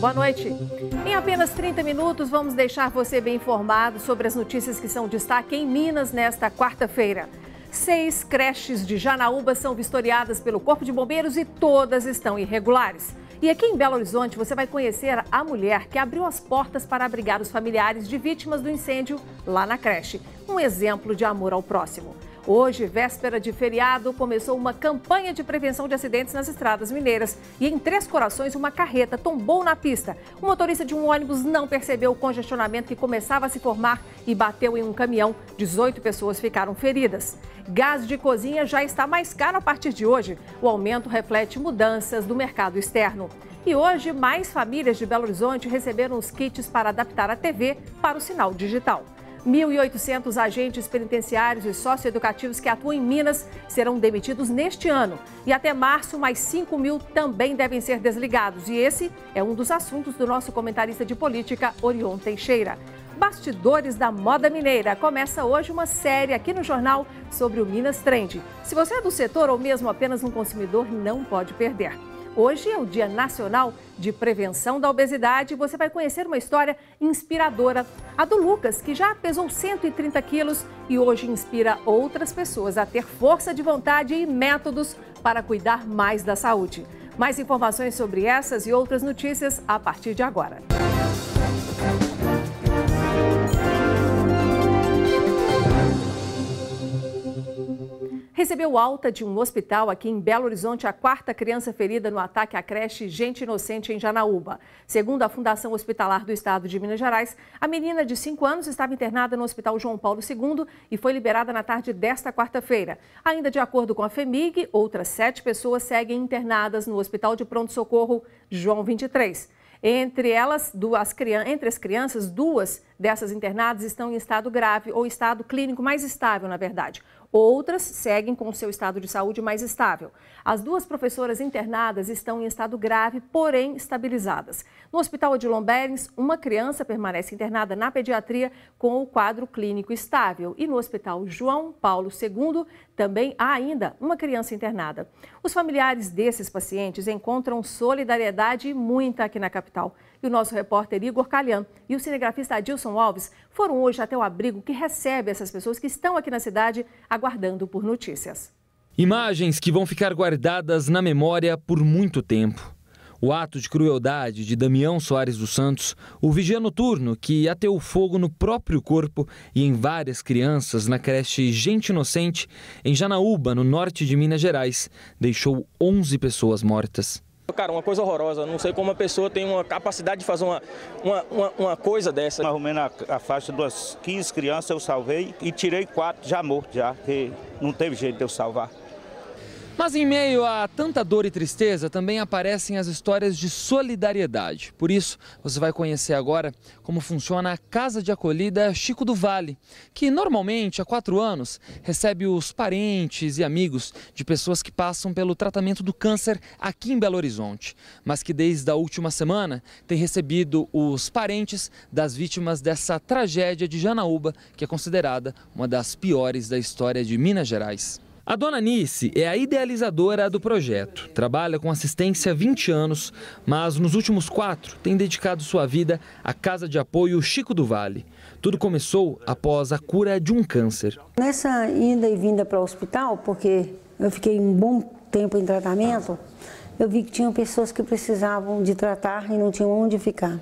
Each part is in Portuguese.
Boa noite. Em apenas 30 minutos, vamos deixar você bem informado sobre as notícias que são destaque em Minas nesta quarta-feira. Seis creches de Janaúba são vistoriadas pelo Corpo de Bombeiros e todas estão irregulares. E aqui em Belo Horizonte você vai conhecer a mulher que abriu as portas para abrigar os familiares de vítimas do incêndio lá na creche. Um exemplo de amor ao próximo. Hoje, véspera de feriado, começou uma campanha de prevenção de acidentes nas estradas mineiras. E em Três Corações, uma carreta tombou na pista. O motorista de um ônibus não percebeu o congestionamento que começava a se formar e bateu em um caminhão. 18 pessoas ficaram feridas. Gás de cozinha já está mais caro a partir de hoje. O aumento reflete mudanças do mercado externo. E hoje, mais famílias de Belo Horizonte receberam os kits para adaptar a TV para o sinal digital. 1.800 agentes penitenciários e socioeducativos que atuam em Minas serão demitidos neste ano. E até março, mais 5 mil também devem ser desligados. E esse é um dos assuntos do nosso comentarista de política, Orion Teixeira. Bastidores da Moda Mineira. Começa hoje uma série aqui no jornal sobre o Minas Trend. Se você é do setor ou mesmo apenas um consumidor, não pode perder. Hoje é o Dia Nacional de Prevenção da Obesidade e você vai conhecer uma história inspiradora. A do Lucas, que já pesou 130 quilos e hoje inspira outras pessoas a ter força de vontade e métodos para cuidar mais da saúde. Mais informações sobre essas e outras notícias a partir de agora. recebeu alta de um hospital aqui em Belo Horizonte a quarta criança ferida no ataque à creche Gente Inocente em Janaúba. Segundo a Fundação Hospitalar do Estado de Minas Gerais, a menina de 5 anos estava internada no Hospital João Paulo II e foi liberada na tarde desta quarta-feira. Ainda de acordo com a FEMIG, outras sete pessoas seguem internadas no Hospital de Pronto-Socorro João 23. Entre elas, duas, entre as crianças, duas dessas internadas estão em estado grave ou estado clínico mais estável, na verdade. Outras seguem com seu estado de saúde mais estável. As duas professoras internadas estão em estado grave, porém estabilizadas. No Hospital Odilon Berens, uma criança permanece internada na pediatria com o quadro clínico estável. E no Hospital João Paulo II, também há ainda uma criança internada. Os familiares desses pacientes encontram solidariedade muita aqui na capital. E o nosso repórter Igor Calhan e o cinegrafista Adilson Alves foram hoje até o abrigo que recebe essas pessoas que estão aqui na cidade aguardando por notícias. Imagens que vão ficar guardadas na memória por muito tempo. O ato de crueldade de Damião Soares dos Santos, o vigia noturno que ateu fogo no próprio corpo e em várias crianças na creche Gente Inocente, em Janaúba, no norte de Minas Gerais, deixou 11 pessoas mortas. Cara, uma coisa horrorosa, não sei como uma pessoa tem uma capacidade de fazer uma, uma, uma, uma coisa dessa. Mais ou a, faixa de umas 15 crianças eu salvei e tirei quatro já mortos já, que não teve jeito de eu salvar. Mas em meio a tanta dor e tristeza, também aparecem as histórias de solidariedade. Por isso, você vai conhecer agora como funciona a Casa de Acolhida Chico do Vale, que normalmente, há quatro anos, recebe os parentes e amigos de pessoas que passam pelo tratamento do câncer aqui em Belo Horizonte, mas que desde a última semana tem recebido os parentes das vítimas dessa tragédia de Janaúba, que é considerada uma das piores da história de Minas Gerais. A dona Nice é a idealizadora do projeto. Trabalha com assistência há 20 anos, mas nos últimos quatro tem dedicado sua vida à Casa de Apoio Chico do Vale. Tudo começou após a cura de um câncer. Nessa ida e vinda para o hospital, porque eu fiquei um bom tempo em tratamento, eu vi que tinha pessoas que precisavam de tratar e não tinham onde ficar.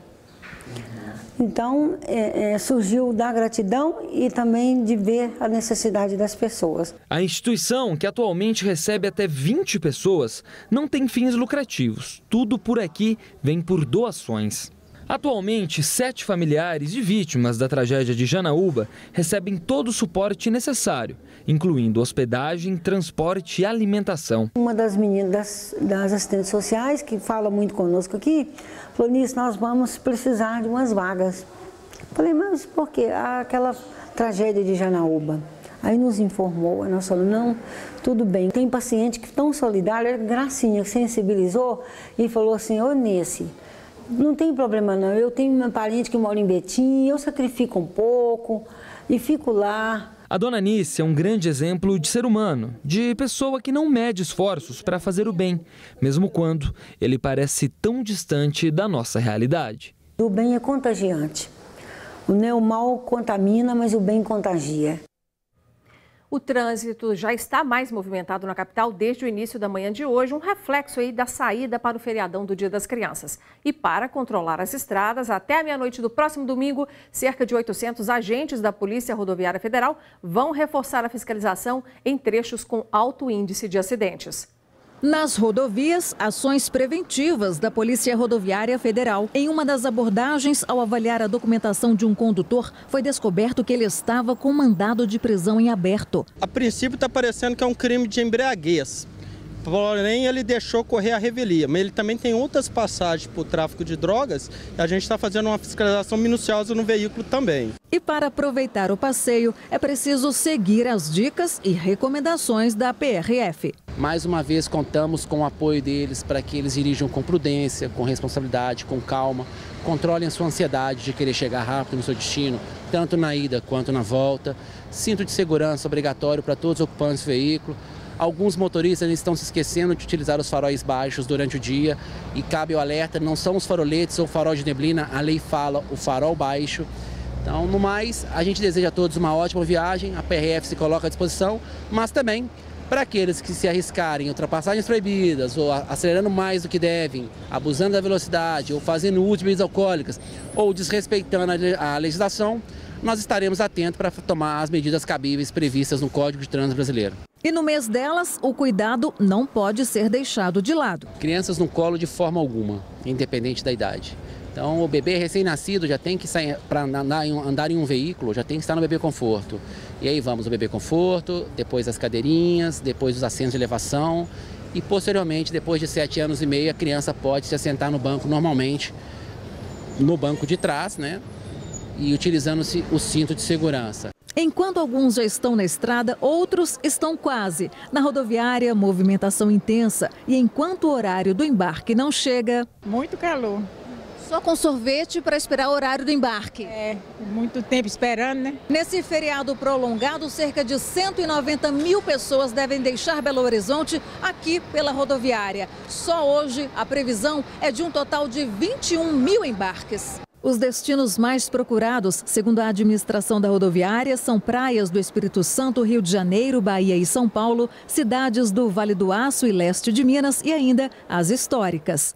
Então, é, é, surgiu da gratidão e também de ver a necessidade das pessoas. A instituição, que atualmente recebe até 20 pessoas, não tem fins lucrativos. Tudo por aqui vem por doações. Atualmente, sete familiares de vítimas da tragédia de Janaúba recebem todo o suporte necessário, incluindo hospedagem, transporte e alimentação. Uma das meninas das, das assistentes sociais, que fala muito conosco aqui, falou: Nisso, nós vamos precisar de umas vagas. Falei, mas por quê? Ah, aquela tragédia de Janaúba. Aí nos informou, a nossa falou, não, tudo bem. Tem paciente que tão solidário, é gracinha, sensibilizou e falou assim, ô Nesse, não tem problema não. Eu tenho uma parente que mora em Betim, eu sacrifico um pouco e fico lá. A dona Nice é um grande exemplo de ser humano, de pessoa que não mede esforços para fazer o bem, mesmo quando ele parece tão distante da nossa realidade. O bem é contagiante. O mal contamina, mas o bem contagia. O trânsito já está mais movimentado na capital desde o início da manhã de hoje, um reflexo aí da saída para o feriadão do Dia das Crianças. E para controlar as estradas, até a meia-noite do próximo domingo, cerca de 800 agentes da Polícia Rodoviária Federal vão reforçar a fiscalização em trechos com alto índice de acidentes. Nas rodovias, ações preventivas da Polícia Rodoviária Federal. Em uma das abordagens, ao avaliar a documentação de um condutor, foi descoberto que ele estava com mandado de prisão em aberto. A princípio está parecendo que é um crime de embriaguez, Porém, ele deixou correr a revelia. Mas ele também tem outras passagens para o tráfico de drogas. a gente está fazendo uma fiscalização minuciosa no veículo também. E para aproveitar o passeio, é preciso seguir as dicas e recomendações da PRF. Mais uma vez, contamos com o apoio deles para que eles dirijam com prudência, com responsabilidade, com calma, controlem a sua ansiedade de querer chegar rápido no seu destino, tanto na ida quanto na volta. Cinto de segurança obrigatório para todos os ocupantes do veículo. Alguns motoristas estão se esquecendo de utilizar os faróis baixos durante o dia e cabe o alerta, não são os faroletes ou farol de neblina, a lei fala o farol baixo. Então, no mais, a gente deseja a todos uma ótima viagem, a PRF se coloca à disposição, mas também para aqueles que se arriscarem ultrapassagens proibidas ou acelerando mais do que devem, abusando da velocidade ou fazendo uso de bebidas alcoólicas ou desrespeitando a legislação, nós estaremos atentos para tomar as medidas cabíveis previstas no Código de Trânsito Brasileiro. E no mês delas, o cuidado não pode ser deixado de lado. Crianças no colo de forma alguma, independente da idade. Então, o bebê recém-nascido já tem que sair para andar em um veículo, já tem que estar no bebê conforto. E aí vamos o bebê conforto, depois as cadeirinhas, depois os assentos de elevação e posteriormente, depois de sete anos e meio, a criança pode se assentar no banco normalmente, no banco de trás, né? E utilizando-se o cinto de segurança. Enquanto alguns já estão na estrada, outros estão quase. Na rodoviária, movimentação intensa. E enquanto o horário do embarque não chega. Muito calor. Só com sorvete para esperar o horário do embarque. É, muito tempo esperando, né? Nesse feriado prolongado, cerca de 190 mil pessoas devem deixar Belo Horizonte aqui pela rodoviária. Só hoje, a previsão é de um total de 21 mil embarques. Os destinos mais procurados, segundo a administração da rodoviária, são praias do Espírito Santo, Rio de Janeiro, Bahia e São Paulo, cidades do Vale do Aço e leste de Minas e ainda as históricas.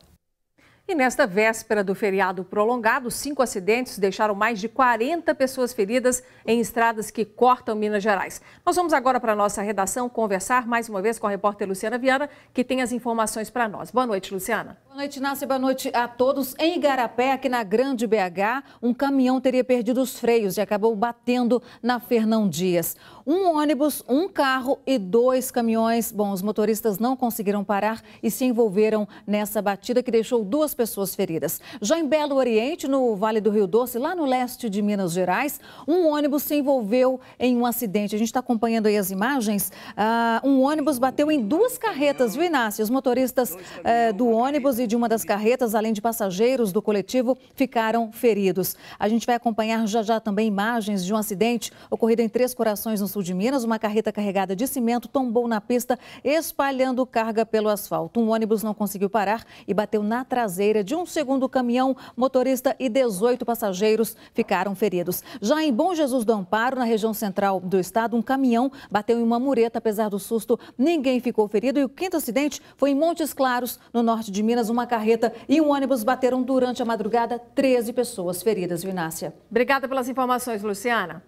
E nesta véspera do feriado prolongado, cinco acidentes deixaram mais de 40 pessoas feridas em estradas que cortam Minas Gerais. Nós vamos agora para a nossa redação conversar mais uma vez com a repórter Luciana Viana, que tem as informações para nós. Boa noite, Luciana. Boa noite, Nácia. Boa noite a todos. Em Igarapé, aqui na Grande BH, um caminhão teria perdido os freios e acabou batendo na Fernão Dias. Um ônibus, um carro e dois caminhões. Bom, os motoristas não conseguiram parar e se envolveram nessa batida que deixou duas pessoas pessoas feridas. Já em Belo Oriente, no Vale do Rio Doce, lá no leste de Minas Gerais, um ônibus se envolveu em um acidente. A gente está acompanhando aí as imagens. Ah, um ônibus bateu em duas carretas, viu, Inácio? Os motoristas eh, do ônibus e de uma das carretas, além de passageiros do coletivo, ficaram feridos. A gente vai acompanhar já já também imagens de um acidente ocorrido em Três Corações, no sul de Minas. Uma carreta carregada de cimento tombou na pista, espalhando carga pelo asfalto. Um ônibus não conseguiu parar e bateu na traseira traseira de um segundo caminhão, motorista e 18 passageiros ficaram feridos. Já em Bom Jesus do Amparo, na região central do estado, um caminhão bateu em uma mureta. Apesar do susto, ninguém ficou ferido. E o quinto acidente foi em Montes Claros, no norte de Minas. Uma carreta e um ônibus bateram durante a madrugada 13 pessoas feridas. Vinácia. Obrigada pelas informações, Luciana.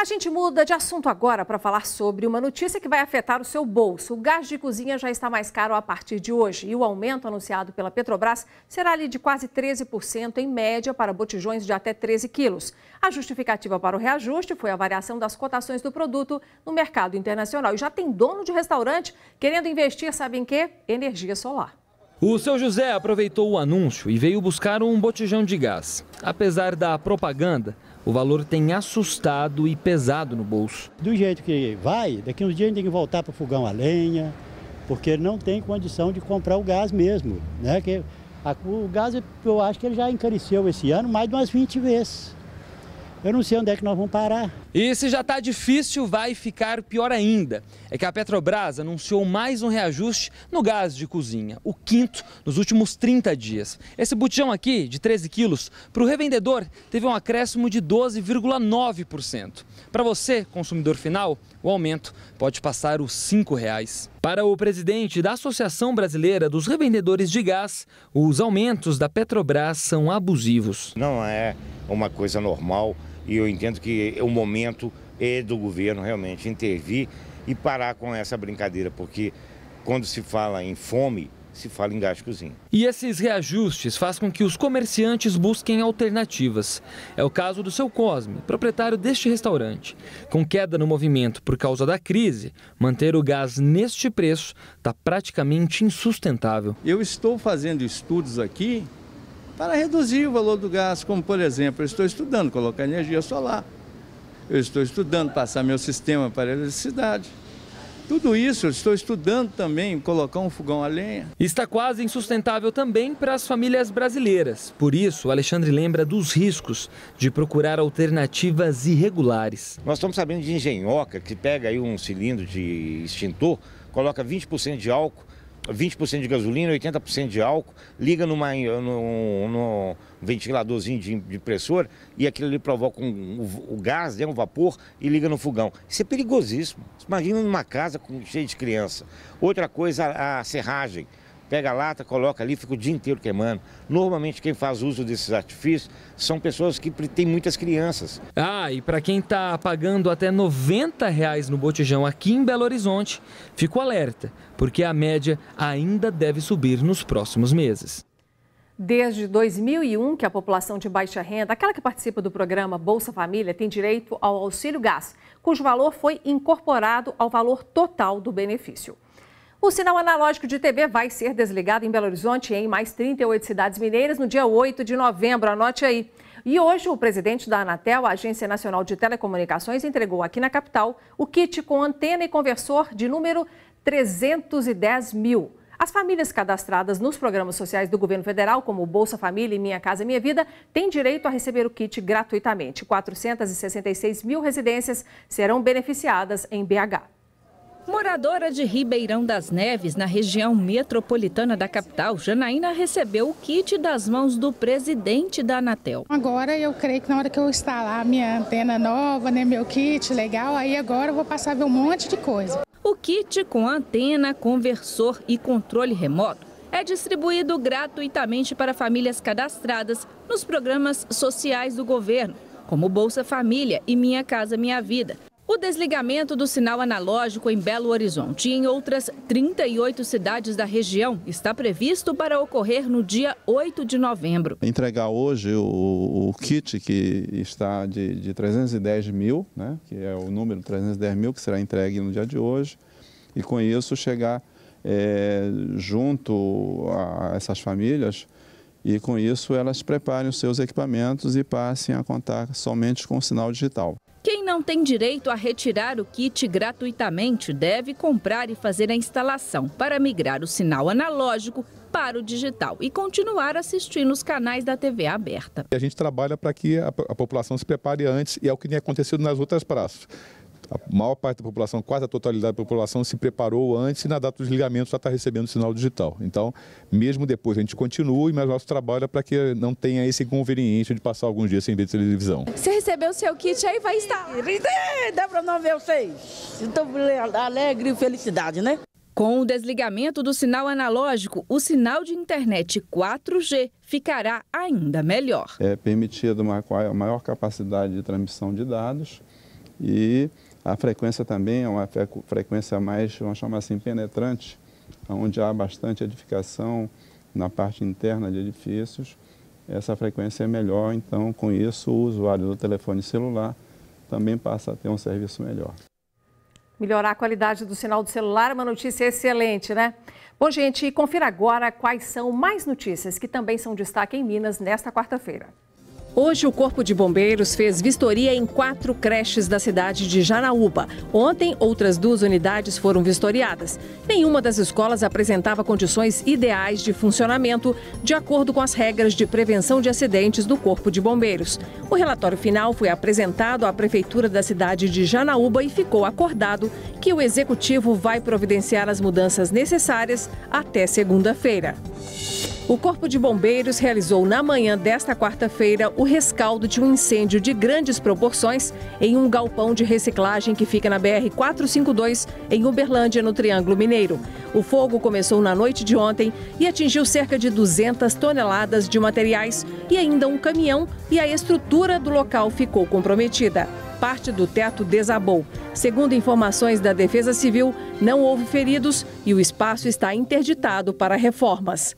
A gente muda de assunto agora para falar sobre uma notícia que vai afetar o seu bolso. O gás de cozinha já está mais caro a partir de hoje e o aumento anunciado pela Petrobras será ali de quase 13% em média para botijões de até 13 quilos. A justificativa para o reajuste foi a variação das cotações do produto no mercado internacional. E já tem dono de restaurante querendo investir, sabe em quê? Energia solar. O seu José aproveitou o anúncio e veio buscar um botijão de gás. Apesar da propaganda, o valor tem assustado e pesado no bolso. Do jeito que vai, daqui uns dias a gente tem que voltar para o fogão a lenha, porque não tem condição de comprar o gás mesmo. Né? Que a, o gás, eu acho que ele já encareceu esse ano mais de umas 20 vezes eu não sei onde é que nós vamos parar. E se já está difícil, vai ficar pior ainda. É que a Petrobras anunciou mais um reajuste no gás de cozinha, o quinto nos últimos 30 dias. Esse botijão aqui, de 13 quilos, para o revendedor teve um acréscimo de 12,9%. Para você, consumidor final, o aumento pode passar os R$ reais. Para o presidente da Associação Brasileira dos Revendedores de Gás, os aumentos da Petrobras são abusivos. Não é uma coisa normal e eu entendo que é o momento é do governo realmente intervir e parar com essa brincadeira, porque quando se fala em fome, se fala em gás cozinha. E esses reajustes faz com que os comerciantes busquem alternativas. É o caso do seu Cosme, proprietário deste restaurante. Com queda no movimento por causa da crise, manter o gás neste preço está praticamente insustentável. Eu estou fazendo estudos aqui para reduzir o valor do gás, como por exemplo, eu estou estudando colocar energia solar, eu estou estudando passar meu sistema para eletricidade. Tudo isso eu estou estudando também, colocar um fogão a lenha. Está quase insustentável também para as famílias brasileiras. Por isso, Alexandre lembra dos riscos de procurar alternativas irregulares. Nós estamos sabendo de engenhoca que pega aí um cilindro de extintor, coloca 20% de álcool 20% de gasolina, 80% de álcool, liga num, ventiladorzinho de, pressor e aquilo ali provoca um, um, o gás, né, um vapor, e liga no fogão. Isso é perigosíssimo. Imagina numa casa com, cheia de criança. Outra coisa, a, a serragem pega a lata, coloca ali, fica o dia inteiro queimando. Normalmente quem faz uso desses artifícios são pessoas que têm muitas crianças. Ah, e para quem está pagando até R$ reais no botijão aqui em Belo Horizonte, fico alerta, porque a média ainda deve subir nos próximos meses. Desde 2001 que a população de baixa renda, aquela que participa do programa Bolsa Família, tem direito ao auxílio gás, cujo valor foi incorporado ao valor total do benefício. O sinal analógico de TV vai ser desligado em Belo Horizonte e em mais 38 cidades mineiras no dia 8 de novembro. Anote aí. E hoje, o presidente da Anatel, a Agência Nacional de Telecomunicações, entregou aqui na capital o kit com antena e conversor de número 310 mil. As famílias cadastradas nos programas sociais do governo federal, como Bolsa Família e Minha Casa Minha Vida, têm direito a receber o kit gratuitamente. 466 mil residências serão beneficiadas em BH. Moradora de Ribeirão das Neves, na região metropolitana da capital, Janaína recebeu o kit das mãos do presidente da Anatel. Agora eu creio que na hora que eu instalar minha antena nova, né, meu kit legal, aí agora eu vou passar a ver um monte de coisa. O kit com antena, conversor e controle remoto é distribuído gratuitamente para famílias cadastradas nos programas sociais do governo, como Bolsa Família e Minha Casa Minha Vida. O desligamento do sinal analógico em Belo Horizonte e em outras 38 cidades da região está previsto para ocorrer no dia 8 de novembro. Entregar hoje o, o kit que está de, de 310 mil, né, que é o número 310 mil que será entregue no dia de hoje, e com isso chegar é, junto a essas famílias e com isso elas preparem os seus equipamentos e passem a contar somente com o sinal digital. Quem não tem direito a retirar o kit gratuitamente deve comprar e fazer a instalação para migrar o sinal analógico para o digital e continuar assistindo os canais da TV aberta. A gente trabalha para que a, população se prepare antes e é o que tem acontecido nas outras praças. A maior parte da população, quase a totalidade da população, se preparou antes e na data dos ligamentos já está recebendo sinal digital. Então, mesmo depois, a gente continua, mas nosso trabalho é para que não tenha esse inconveniente de passar alguns dias sem ver televisão. Você recebeu o seu kit aí, vai estar. Dá para não ver vocês. Estou alegre e felicidade, né? Com o desligamento do sinal analógico, o sinal de internet 4G ficará ainda melhor. É permitida uma maior capacidade de transmissão de dados e a frequência também é uma frequência mais, vamos chamar assim, penetrante, onde há bastante edificação na parte interna de edifícios. Essa frequência é melhor, então, com isso, o usuário do telefone celular também passa a ter um serviço melhor. Melhorar a qualidade do sinal do celular é uma notícia excelente, né? Bom, gente, confira agora quais são mais notícias que também são destaque em Minas nesta quarta-feira. Hoje, o Corpo de Bombeiros fez vistoria em quatro creches da cidade de Janaúba. Ontem, outras duas unidades foram vistoriadas. Nenhuma das escolas apresentava condições ideais de funcionamento, de acordo com as regras de prevenção de acidentes do Corpo de Bombeiros. O relatório final foi apresentado à Prefeitura da cidade de Janaúba e ficou acordado que o Executivo vai providenciar as mudanças necessárias até segunda-feira. O Corpo de Bombeiros realizou na manhã desta quarta-feira o rescaldo de um incêndio de grandes proporções em um galpão de reciclagem que fica na BR 452 em Uberlândia, no Triângulo Mineiro. O fogo começou na noite de ontem e atingiu cerca de 200 toneladas de materiais e ainda um caminhão e a estrutura do local ficou comprometida parte do teto desabou. Segundo informações da Defesa Civil, não houve feridos e o espaço está interditado para reformas.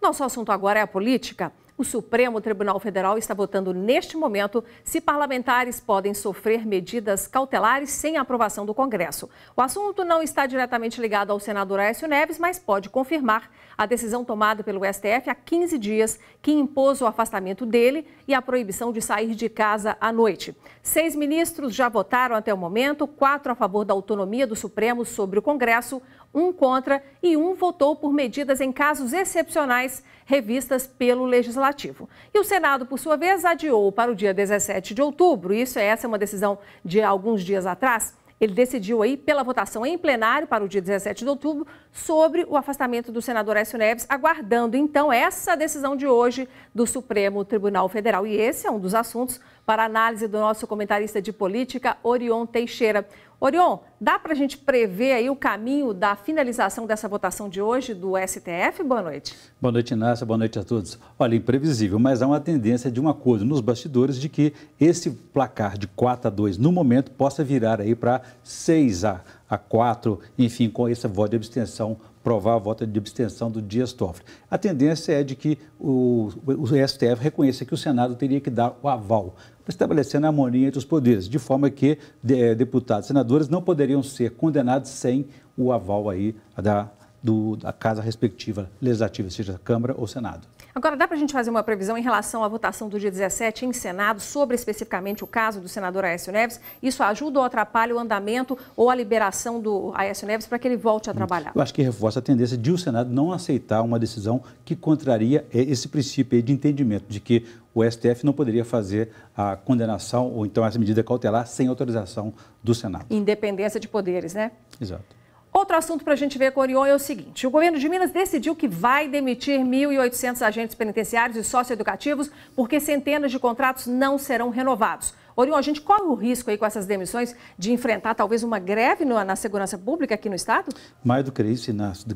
Nosso assunto agora é a política. O Supremo Tribunal Federal está votando neste momento se parlamentares podem sofrer medidas cautelares sem aprovação do Congresso. O assunto não está diretamente ligado ao senador Aécio Neves, mas pode confirmar a decisão tomada pelo STF há 15 dias, que impôs o afastamento dele e a proibição de sair de casa à noite. Seis ministros já votaram até o momento, quatro a favor da autonomia do Supremo sobre o Congresso, um contra e um votou por medidas em casos excepcionais revistas pelo Legislativo. E o Senado, por sua vez, adiou para o dia 17 de outubro, isso é essa é uma decisão de alguns dias atrás, ele decidiu aí pela votação em plenário para o dia 17 de outubro sobre o afastamento do senador Écio Neves, aguardando então essa decisão de hoje do Supremo Tribunal Federal. E esse é um dos assuntos para análise do nosso comentarista de política, Orion Teixeira. Orion, dá para a gente prever aí o caminho da finalização dessa votação de hoje do STF? Boa noite. Boa noite, Inácio. Boa noite a todos. Olha, imprevisível, mas há uma tendência de um acordo nos bastidores de que esse placar de 4 a 2 no momento possa virar aí para 6 a, a 4, enfim, com esse voto de abstenção provar a volta de abstenção do Dias Toffoli. A tendência é de que o, o STF reconheça que o Senado teria que dar o aval estabelecendo a harmonia entre os poderes, de forma que de, eh, deputados e senadores não poderiam ser condenados sem o aval aí da, do, da casa respectiva legislativa, seja a Câmara ou Senado. Agora, dá para a gente fazer uma previsão em relação à votação do dia 17 em Senado, sobre especificamente o caso do senador Aécio Neves? Isso ajuda ou atrapalha o andamento ou a liberação do Aécio Neves para que ele volte a hum, trabalhar? Eu acho que reforça a tendência de o Senado não aceitar uma decisão que contraria eh, esse princípio de entendimento de que o STF não poderia fazer a condenação ou então essa medida cautelar sem autorização do Senado. Independência de poderes, né? Exato. Outro assunto para a gente ver, com Orion é o seguinte: o governo de Minas decidiu que vai demitir 1.800 agentes penitenciários e socioeducativos porque centenas de contratos não serão renovados. Orion, a gente corre o risco aí com essas demissões de enfrentar talvez uma greve na segurança pública aqui no Estado? Mais do que isso,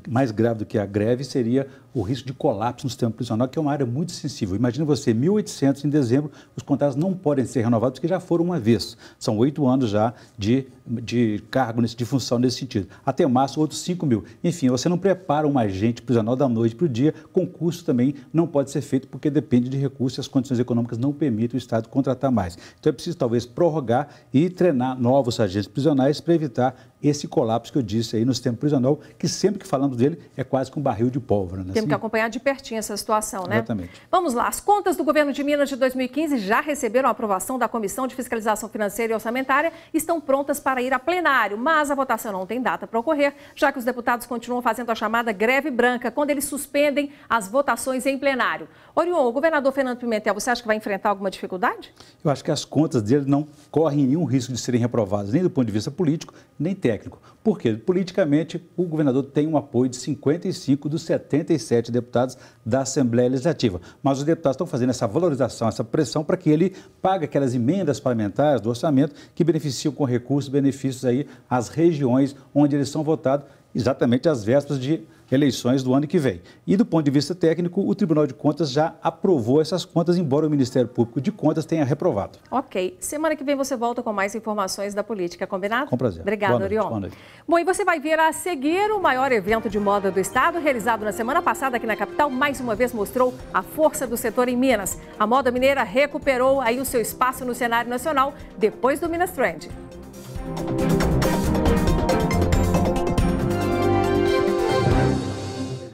mais grave do que a greve seria o risco de colapso no sistema prisional, que é uma área muito sensível. Imagina você, 1.800 em dezembro, os contratos não podem ser renovados porque já foram uma vez. São oito anos já de, de cargo, nesse, de função nesse sentido. Até março, outros 5 mil. Enfim, você não prepara um agente prisional da noite para o dia, concurso também não pode ser feito porque depende de recursos e as condições econômicas não permitem o Estado contratar mais. Então é preciso talvez prorrogar e treinar novos agentes prisionais para evitar esse colapso que eu disse aí no sistema prisional, que sempre que falamos dele é quase que um barril de pólvora. Né? que acompanhar de pertinho essa situação, né? Exatamente. Vamos lá. As contas do governo de Minas de 2015 já receberam a aprovação da Comissão de Fiscalização Financeira e Orçamentária e estão prontas para ir a plenário, mas a votação não tem data para ocorrer, já que os deputados continuam fazendo a chamada greve branca, quando eles suspendem as votações em plenário. Orion, o governador Fernando Pimentel, você acha que vai enfrentar alguma dificuldade? Eu acho que as contas dele não correm nenhum risco de serem reprovadas, nem do ponto de vista político, nem técnico. Porque, politicamente, o governador tem um apoio de 55 dos 76 37 deputados da Assembleia Legislativa. Mas os deputados estão fazendo essa valorização, essa pressão para que ele pague aquelas emendas parlamentares do orçamento que beneficiam com recursos, benefícios aí as regiões onde eles são votados, exatamente às vésperas de eleições do ano que vem. E do ponto de vista técnico, o Tribunal de Contas já aprovou essas contas, embora o Ministério Público de Contas tenha reprovado. Ok. Semana que vem você volta com mais informações da política, combinado? Com prazer. Obrigado, noite, Orion. Boa noite. Bom, e você vai vir a seguir o maior evento de moda do estado, realizado na semana passada aqui na capital, mais uma vez mostrou a força do setor em Minas. A moda mineira recuperou aí o seu espaço no cenário nacional depois do Minas Trend.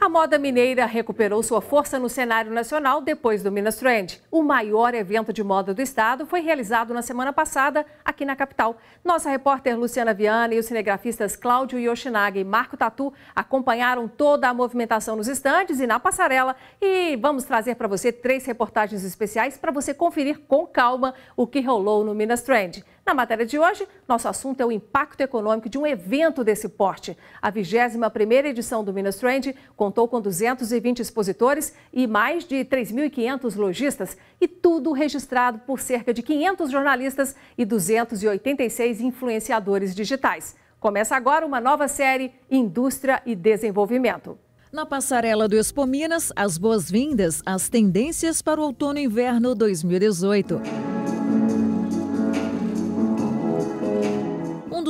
A moda mineira recuperou sua força no cenário nacional depois do Minas Trend. O maior evento de moda do estado foi realizado na semana passada aqui na capital. Nossa repórter Luciana Viana e os cinegrafistas Cláudio Yoshinaga e Marco Tatu acompanharam toda a movimentação nos estandes e na passarela. E vamos trazer para você três reportagens especiais para você conferir com calma o que rolou no Minas Trend. Na matéria de hoje, nosso assunto é o impacto econômico de um evento desse porte. A 21ª edição do Minas Trend contou com 220 expositores e mais de 3.500 lojistas, e tudo registrado por cerca de 500 jornalistas e 286 influenciadores digitais. Começa agora uma nova série Indústria e Desenvolvimento. Na passarela do Expo Minas, as boas-vindas às tendências para o outono e inverno 2018.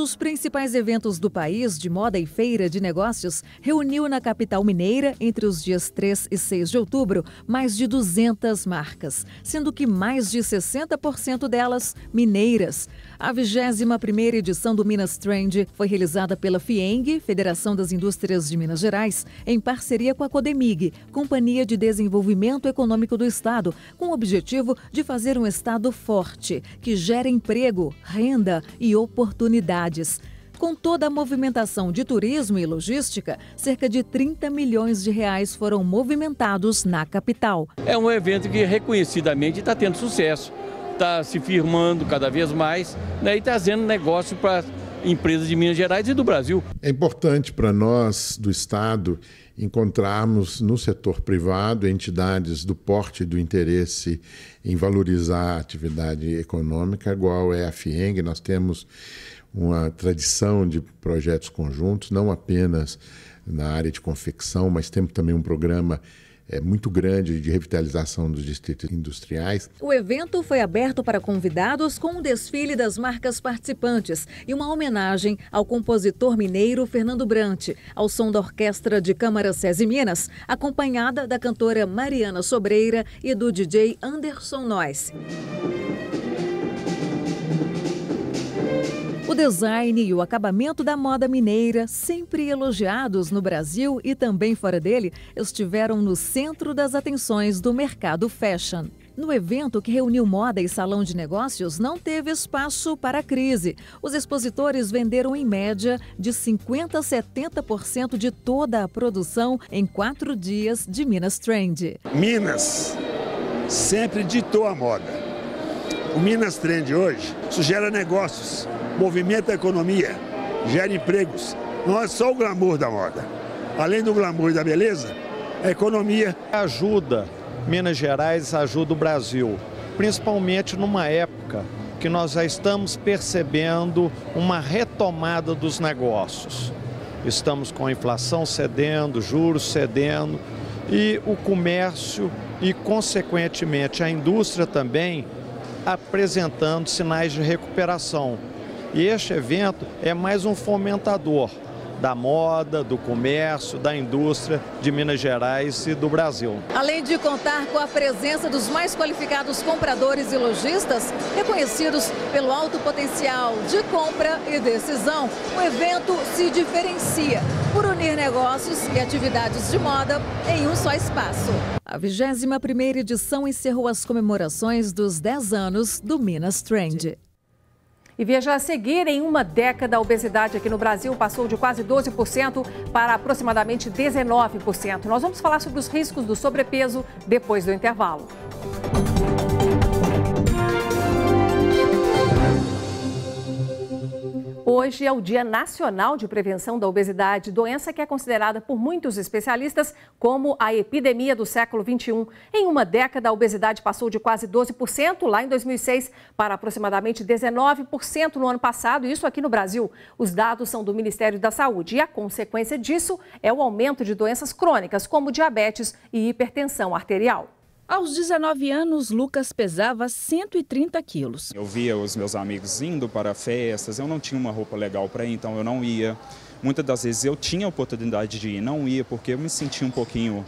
dos principais eventos do país de moda e feira de negócios reuniu na capital mineira, entre os dias 3 e 6 de outubro, mais de 200 marcas, sendo que mais de 60% delas mineiras. A 21ª edição do Minas Trend foi realizada pela FIENG, Federação das Indústrias de Minas Gerais, em parceria com a Codemig, Companhia de Desenvolvimento Econômico do Estado, com o objetivo de fazer um Estado forte, que gere emprego, renda e oportunidades cidades. Com toda a movimentação de turismo e logística, cerca de 30 milhões de reais foram movimentados na capital. É um evento que reconhecidamente está tendo sucesso, está se firmando cada vez mais né, e trazendo negócio para empresas de Minas Gerais e do Brasil. É importante para nós do Estado encontrarmos no setor privado entidades do porte e do interesse em valorizar a atividade econômica, igual é a FIENG, nós temos uma tradição de projetos conjuntos, não apenas na área de confecção, mas temos também um programa é, muito grande de revitalização dos distritos industriais. O evento foi aberto para convidados com um desfile das marcas participantes e uma homenagem ao compositor mineiro Fernando Brant, ao som da Orquestra de Câmara SESI Minas, acompanhada da cantora Mariana Sobreira e do DJ Anderson Noyes. O design e o acabamento da moda mineira, sempre elogiados no Brasil e também fora dele, estiveram no centro das atenções do mercado fashion. No evento que reuniu moda e salão de negócios, não teve espaço para a crise. Os expositores venderam, em média, de 50% a 70% de toda a produção em quatro dias de Minas Trend. Minas sempre ditou a moda. O Minas Trend hoje sugere negócios movimenta a economia, gera empregos. Não é só o glamour da moda. Além do glamour e da beleza, a economia ajuda Minas Gerais, ajuda o Brasil, principalmente numa época que nós já estamos percebendo uma retomada dos negócios. Estamos com a inflação cedendo, juros cedendo e o comércio e, consequentemente, a indústria também apresentando sinais de recuperação. E este evento é mais um fomentador da moda, do comércio, da indústria de Minas Gerais e do Brasil. Além de contar com a presença dos mais qualificados compradores e lojistas, reconhecidos pelo alto potencial de compra e decisão, o evento se diferencia por unir negócios e atividades de moda em um só espaço. A 21ª edição encerrou as comemorações dos 10 anos do Minas Trend. E veja a seguir, em uma década, a obesidade aqui no Brasil passou de quase 12% para aproximadamente 19%. Nós vamos falar sobre os riscos do sobrepeso depois do intervalo. Hoje é o Dia Nacional de Prevenção da Obesidade, doença que é considerada por muitos especialistas como a epidemia do século XXI. Em uma década, a obesidade passou de quase 12% lá em 2006 para aproximadamente 19% no ano passado, isso aqui no Brasil. Os dados são do Ministério da Saúde e a consequência disso é o aumento de doenças crônicas, como diabetes e hipertensão arterial. Aos 19 anos, Lucas pesava 130 quilos. Eu via os meus amigos indo para festas, eu não tinha uma roupa legal para ir, então eu não ia. Muitas das vezes eu tinha a oportunidade de ir, não ia, porque eu me sentia um pouquinho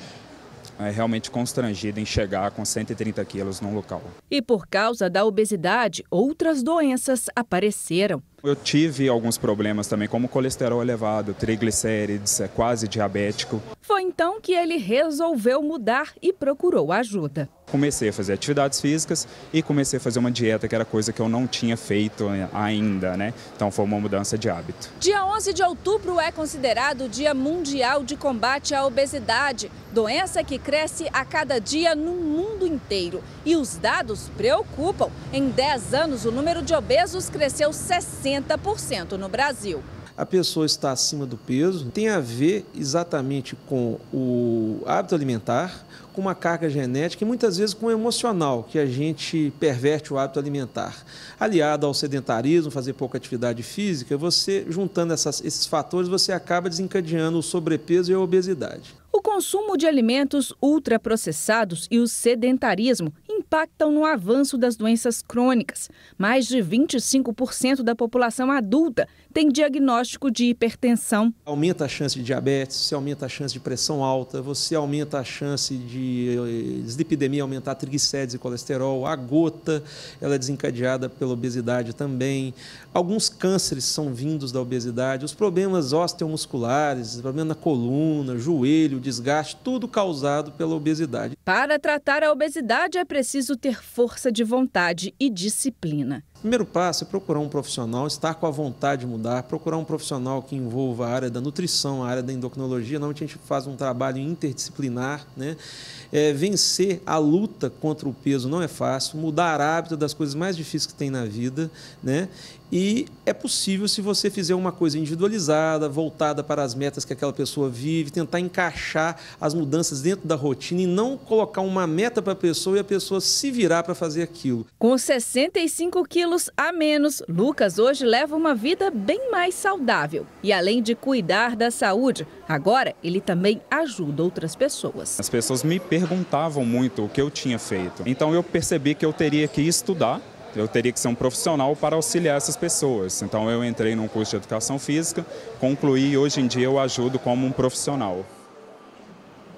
é, realmente constrangido em chegar com 130 quilos num local. E por causa da obesidade, outras doenças apareceram. Eu tive alguns problemas também, como colesterol elevado, triglicérides, é quase diabético. Foi então que ele resolveu mudar e procurou ajuda comecei a fazer atividades físicas e comecei a fazer uma dieta, que era coisa que eu não tinha feito eh, ainda, né? Então foi uma mudança de hábito. Dia 11 de outubro é considerado o Dia Mundial de Combate à Obesidade, doença que cresce a cada dia no mundo inteiro. E os dados preocupam. Em 10 anos, o número de obesos cresceu 60% no Brasil a pessoa está acima do peso tem a ver exatamente com o hábito alimentar, com uma carga genética e muitas vezes com o emocional, que a gente perverte o hábito alimentar. Aliado ao sedentarismo, fazer pouca atividade física, você juntando essas, esses fatores, você acaba desencadeando o sobrepeso e a obesidade. O consumo de alimentos ultraprocessados e o sedentarismo impactam no avanço das doenças crônicas. Mais de 25% da população adulta tem diagnóstico de hipertensão. Aumenta a chance de diabetes, você aumenta a chance de pressão alta, você aumenta a chance de eh, deslipidemia aumentar triglicérides e colesterol, a gota, ela é desencadeada pela obesidade também. Alguns cânceres são vindos da obesidade, os problemas osteomusculares, problemas na coluna, joelho, desgaste, tudo causado pela obesidade. Para tratar a obesidade é preciso ter força de vontade e disciplina. O primeiro passo é procurar um profissional, estar com a vontade de mudar, procurar um profissional que envolva a área da nutrição, a área da endocrinologia. Normalmente a gente faz um trabalho interdisciplinar. Né? É, vencer a luta contra o peso não é fácil, mudar hábito é das coisas mais difíceis que tem na vida. Né? E é possível se você fizer uma coisa individualizada, voltada para as metas que aquela pessoa vive, tentar encaixar as mudanças dentro da rotina e não colocar uma meta para a pessoa e a pessoa se virar para fazer aquilo. Com 65 quilos a menos, Lucas hoje leva uma vida bem mais saudável. E além de cuidar da saúde, agora ele também ajuda outras pessoas. As pessoas me perguntavam muito o que eu tinha feito. Então eu percebi que eu teria que estudar eu teria que ser um profissional para auxiliar essas pessoas. Então eu entrei num curso de educação física, concluí e hoje em dia eu ajudo como um profissional.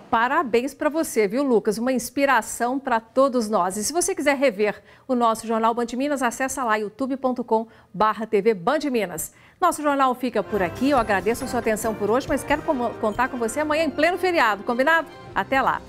Parabéns para você, viu, Lucas? Uma inspiração para todos nós. E se você quiser rever o nosso jornal Band Minas, acessa lá youtube.com/barra TV Band Minas. Nosso jornal fica por aqui. Eu agradeço a sua atenção por hoje, mas quero contar com você amanhã em pleno feriado, combinado? Até lá.